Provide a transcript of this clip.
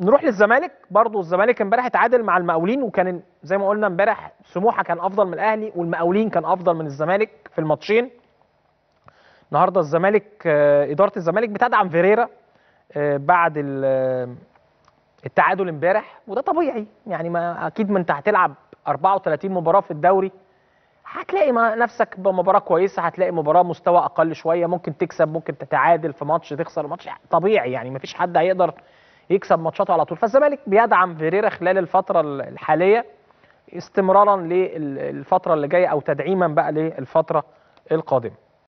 نروح للزمالك برضو الزمالك امبارح اتعادل مع المقاولين وكان زي ما قلنا امبارح سموحه كان افضل من الاهلي والمقاولين كان افضل من الزمالك في الماتشين النهارده الزمالك آه، اداره الزمالك بتدعم فيريرا آه، بعد التعادل امبارح وده طبيعي يعني ما اكيد ما انت هتلعب 34 مباراه في الدوري هتلاقي نفسك بمباراه كويسه هتلاقي مباراه مستوى اقل شويه ممكن تكسب ممكن تتعادل في ماتش تخسر ماتش طبيعي يعني ما فيش حد هيقدر يكسب ماتشاته على طول فالزمالك بيدعم فيريرا خلال الفتره الحاليه استمرارا للفتره اللي جايه او تدعيما بقى للفتره القادمه